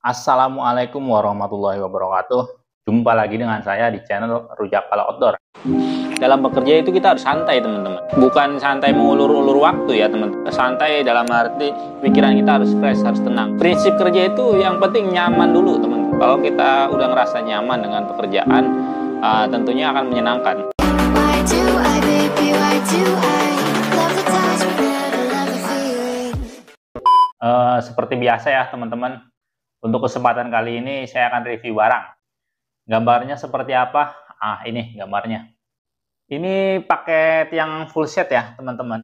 Assalamualaikum warahmatullahi wabarakatuh. Jumpa lagi dengan saya di channel Rujak Pala Outdoor. Dalam bekerja itu kita harus santai, teman-teman. Bukan santai mengulur-ulur waktu ya, teman-teman. Santai dalam arti pikiran kita harus fresh, harus tenang. Prinsip kerja itu yang penting nyaman dulu, teman. teman Kalau kita udah ngerasa nyaman dengan pekerjaan, uh, tentunya akan menyenangkan. uh, seperti biasa ya, teman-teman untuk kesempatan kali ini saya akan review barang. Gambarnya seperti apa? Ah, ini gambarnya. Ini paket yang full set ya, teman-teman.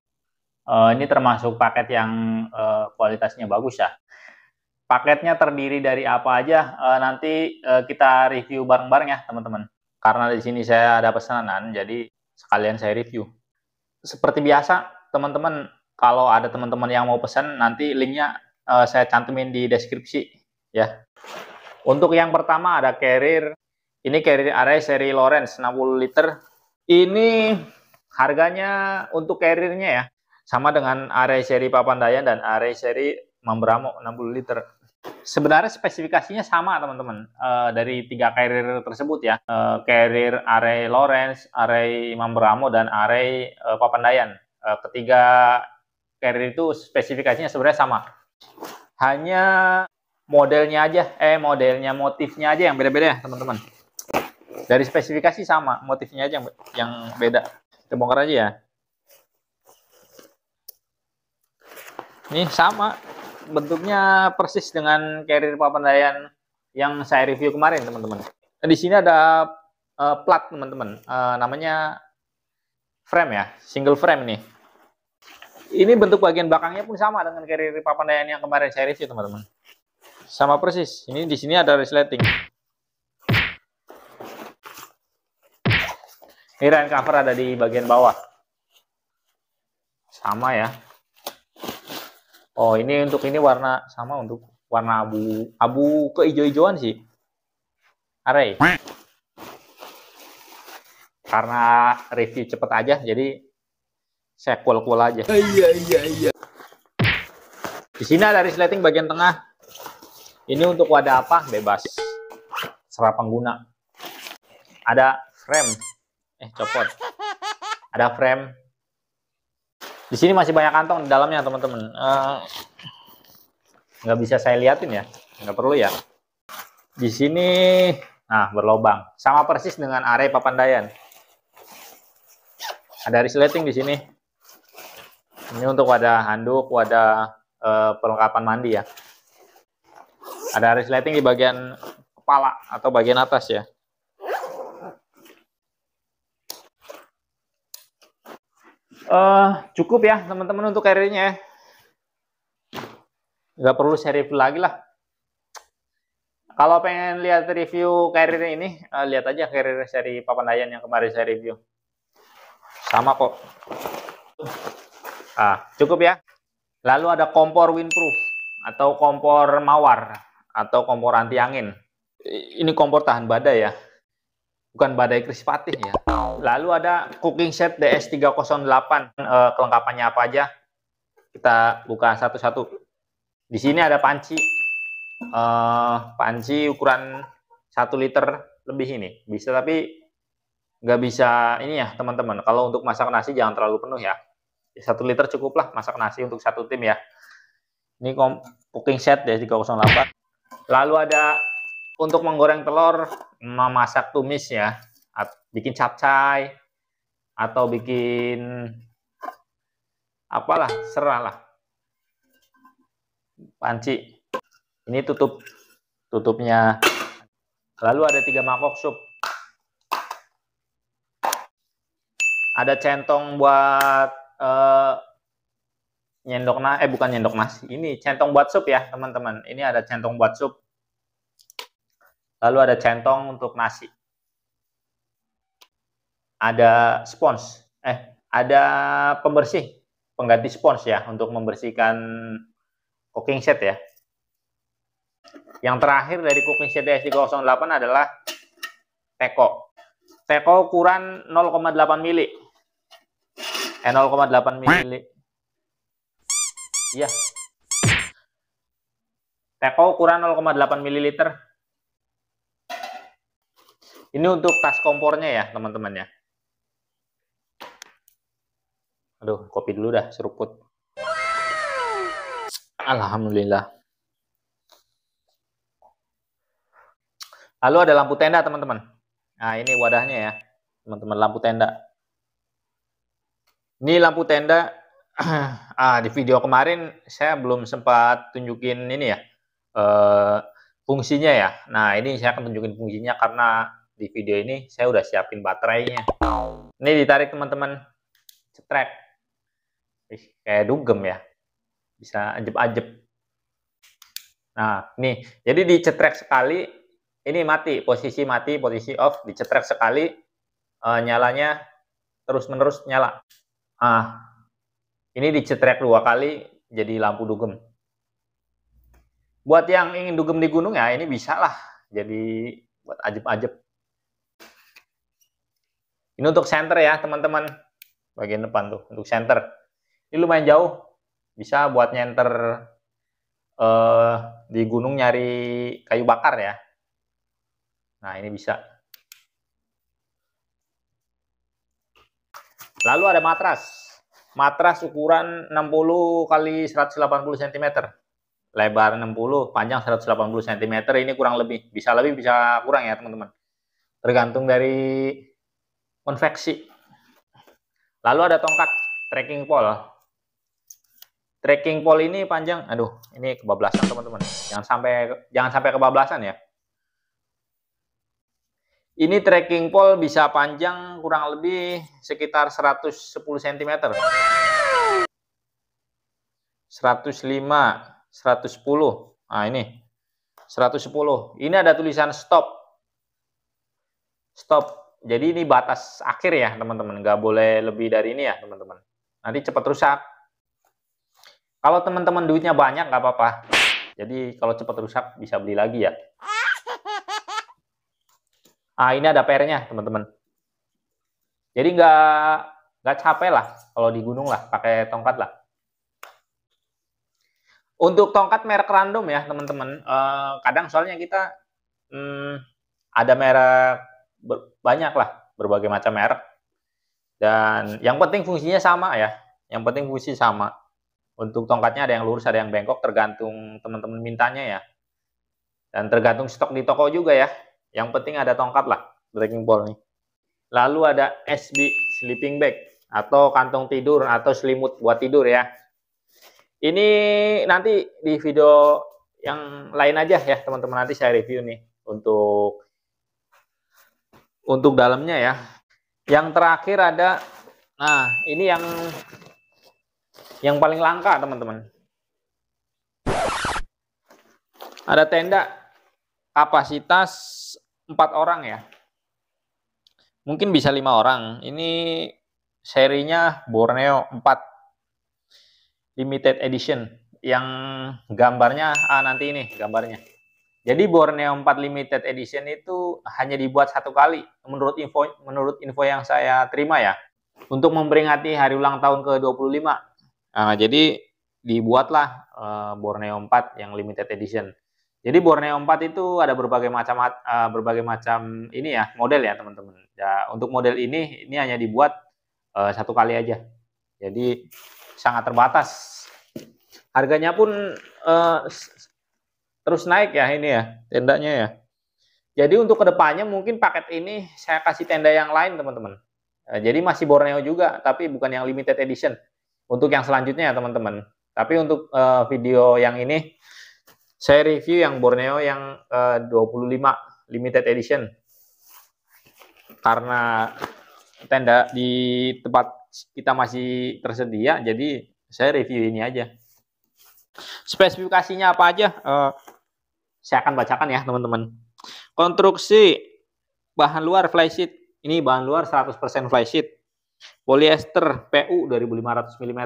Uh, ini termasuk paket yang uh, kualitasnya bagus ya. Paketnya terdiri dari apa aja? Uh, nanti uh, kita review bareng-bareng ya, teman-teman. Karena di sini saya ada pesanan, jadi sekalian saya review. Seperti biasa, teman-teman, kalau ada teman-teman yang mau pesan, nanti linknya uh, saya cantumin di deskripsi ya. Untuk yang pertama ada carrier, ini carrier area e seri Lawrence 60 liter. Ini harganya untuk carriernya ya, sama dengan area e seri Papandayan dan area e seri Mambramo 60 liter. Sebenarnya spesifikasinya sama teman-teman e, dari tiga carrier tersebut ya, eh, e, carrier area Lawrence, area Mambramo dan area e, eh, Papandayan. E, ketiga carrier itu spesifikasinya sebenarnya sama. Hanya modelnya aja, eh modelnya motifnya aja yang beda-beda ya teman-teman. Dari spesifikasi sama, motifnya aja yang, yang beda. Kita bongkar aja ya. Ini sama, bentuknya persis dengan carrier papandayan yang saya review kemarin teman-teman. Nah, di sini ada uh, plat teman-teman, uh, namanya frame ya, single frame nih. Ini bentuk bagian belakangnya pun sama dengan carrier papandayan yang kemarin saya review teman-teman. Sama persis. Ini di sini ada resleting. Ini rain cover ada di bagian bawah. Sama ya. Oh, ini untuk ini warna sama untuk warna abu abu ke hijau-hijauan sih. Array. Karena review cepet aja, jadi saya cool-cool aja. Iya, iya, iya. Di sini ada resleting bagian tengah. Ini untuk wadah apa? Bebas. Serap pengguna. Ada frame. Eh, copot. Ada frame. Di sini masih banyak kantong di dalamnya, teman-teman. Uh, bisa saya liatin ya. Nggak perlu ya. Di sini, nah berlobang. Sama persis dengan area Papandayan. Ada resleting di sini. Ini untuk wadah handuk, wadah uh, perlengkapan mandi ya. Ada resleting di bagian kepala atau bagian atas ya. Uh, cukup ya teman-teman untuk karirnya ya. Nggak perlu saya review lagi lah. Kalau pengen lihat review karir ini, uh, lihat aja karir seri Papandayan yang kemarin saya review. Sama kok. Ah, cukup ya. Lalu ada kompor windproof atau kompor mawar atau kompor anti angin. Ini kompor tahan badai ya. Bukan badai krispatih ya. Lalu ada cooking set DS308 eh, kelengkapannya apa aja? Kita buka satu-satu. Di sini ada panci. Eh, panci ukuran 1 liter lebih ini. Bisa tapi nggak bisa ini ya teman-teman. Kalau untuk masak nasi jangan terlalu penuh ya. Satu liter cukuplah masak nasi untuk satu tim ya. Ini cooking set ds 308. Lalu ada untuk menggoreng telur, memasak tumis ya, bikin capcai atau bikin apalah, lah. Panci. Ini tutup tutupnya. Lalu ada tiga mangkok sup. Ada centong buat eh, nyendok na eh bukan nyendok nasi ini centong buat sup ya teman-teman ini ada centong buat sup lalu ada centong untuk nasi ada spons eh ada pembersih pengganti spons ya untuk membersihkan cooking set ya yang terakhir dari cooking set SD08 adalah teko teko ukuran 0,8 mili eh 0,8 mili Ya. Teko ukuran 0,8 ml. Ini untuk tas kompornya ya, teman-teman ya. Aduh, kopi dulu dah, seruput. Alhamdulillah. Lalu ada lampu tenda, teman-teman. Nah, ini wadahnya ya, teman-teman, lampu tenda. Ini lampu tenda ah di video kemarin saya belum sempat tunjukin ini ya uh, fungsinya ya. Nah ini saya akan tunjukin fungsinya karena di video ini saya udah siapin baterainya. Ini ditarik teman-teman, cetrek. Ih, kayak dugem ya, bisa ajep-ajep. Nah nih, jadi dicetrek sekali, ini mati, posisi mati, posisi off, dicetrek sekali, uh, nyalanya terus-menerus nyala. Ah, ini dicetrek dua kali jadi lampu dugem. Buat yang ingin dugem di gunung ya ini bisa lah. Jadi buat ajeb-ajeb. Ini untuk center ya teman-teman. Bagian depan tuh untuk center. Ini lumayan jauh. Bisa buat nyenter uh, di gunung nyari kayu bakar ya. Nah ini bisa. Lalu ada matras matras ukuran 60 kali 180 cm. Lebar 60, panjang 180 cm ini kurang lebih. Bisa lebih, bisa kurang ya teman-teman. Tergantung dari konveksi. Lalu ada tongkat trekking pole. Trekking pole ini panjang, aduh, ini kebablasan teman-teman. Jangan sampai jangan sampai kebablasan ya. Ini trekking pole bisa panjang kurang lebih sekitar 110 cm. 105, 110. Nah, ini. 110. Ini ada tulisan stop. Stop. Jadi ini batas akhir ya, teman-teman. Nggak boleh lebih dari ini ya, teman-teman. Nanti cepat rusak. Kalau teman-teman duitnya banyak, nggak apa-apa. Jadi kalau cepat rusak, bisa beli lagi ya. Ah, ini ada PR-nya, teman-teman. Jadi nggak nggak capek lah kalau di gunung lah, pakai tongkat lah. Untuk tongkat merek random ya, teman-teman. Eh, kadang soalnya kita hmm, ada merek banyak lah, berbagai macam merek. Dan yang penting fungsinya sama ya. Yang penting fungsi sama. Untuk tongkatnya ada yang lurus, ada yang bengkok, tergantung teman-teman mintanya ya. Dan tergantung stok di toko juga ya. Yang penting ada tongkat lah, breaking ball nih. Lalu ada SB, sleeping bag, atau kantong tidur, atau selimut buat tidur ya. Ini nanti di video yang lain aja ya teman-teman, nanti saya review nih untuk untuk dalamnya ya. Yang terakhir ada, nah ini yang yang paling langka teman-teman. Ada tenda kapasitas empat orang ya. Mungkin bisa lima orang. Ini serinya Borneo 4 limited edition yang gambarnya ah nanti ini gambarnya. Jadi Borneo 4 limited edition itu hanya dibuat satu kali menurut info menurut info yang saya terima ya untuk memperingati hari ulang tahun ke-25. Nah, jadi dibuatlah eh, Borneo 4 yang limited edition. Jadi Borneo 4 itu ada berbagai macam uh, berbagai macam ini ya model ya teman-teman. Ya, untuk model ini ini hanya dibuat uh, satu kali aja. Jadi sangat terbatas. Harganya pun uh, terus naik ya ini ya tendanya ya. Jadi untuk kedepannya mungkin paket ini saya kasih tenda yang lain teman-teman. Jadi masih Borneo juga, tapi bukan yang limited edition. Untuk yang selanjutnya ya teman-teman. Tapi untuk uh, video yang ini saya review yang Borneo yang eh, uh, 25 limited edition. Karena tenda di tempat kita masih tersedia, jadi saya review ini aja. Spesifikasinya apa aja? Uh, saya akan bacakan ya, teman-teman. Konstruksi bahan luar flysheet. Ini bahan luar 100% flysheet. Polyester PU 2500 mm.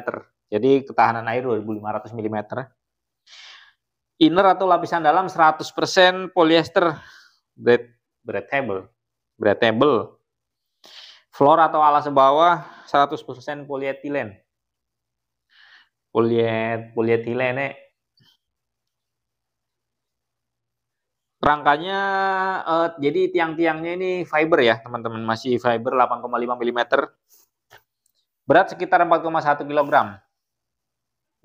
Jadi ketahanan air 2500 mm inner atau lapisan dalam 100% polyester bread, bread table floor atau alas bawah 100% polyethylene polyet polietilene eh. rangkanya eh, jadi tiang-tiangnya ini fiber ya teman-teman masih fiber 8,5 mm berat sekitar 4,1 kilogram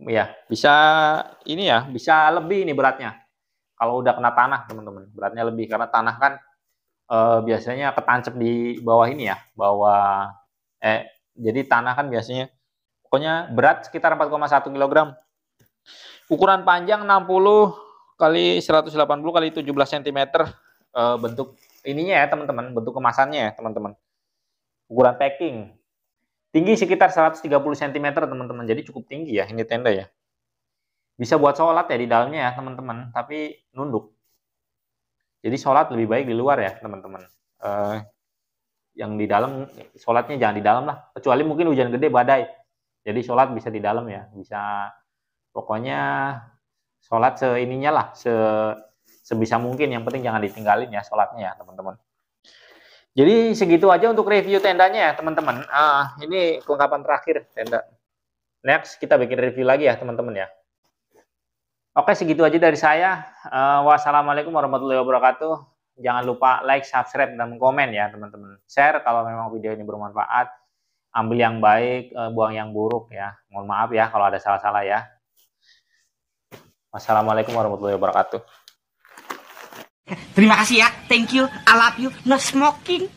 ya bisa ini ya bisa lebih ini beratnya kalau udah kena tanah teman-teman beratnya lebih karena tanah kan e, biasanya ketancep di bawah ini ya bawah eh jadi tanah kan biasanya pokoknya berat sekitar 4,1 kg ukuran panjang 60 kali 180 kali 17 cm e, bentuk ininya ya teman-teman bentuk kemasannya ya teman-teman ukuran packing Tinggi sekitar 130 cm teman-teman. Jadi cukup tinggi ya ini tenda ya. Bisa buat sholat ya di dalamnya ya teman-teman. Tapi nunduk. Jadi sholat lebih baik di luar ya teman-teman. Eh, yang di dalam sholatnya jangan di dalam lah. Kecuali mungkin hujan gede badai. Jadi sholat bisa di dalam ya. Bisa pokoknya sholat seininya lah. Se, sebisa mungkin. Yang penting jangan ditinggalin ya sholatnya ya teman-teman. Jadi segitu aja untuk review tendanya ya teman-teman. Ah, ini kelengkapan terakhir tenda. Next kita bikin review lagi ya teman-teman ya. Oke segitu aja dari saya. Uh, wassalamualaikum warahmatullahi wabarakatuh. Jangan lupa like, subscribe, dan komen ya teman-teman. Share kalau memang video ini bermanfaat. Ambil yang baik, uh, buang yang buruk ya. Mohon maaf ya kalau ada salah-salah ya. Wassalamualaikum warahmatullahi wabarakatuh. Terima kasih ya. Thank you. I love you. No smoking.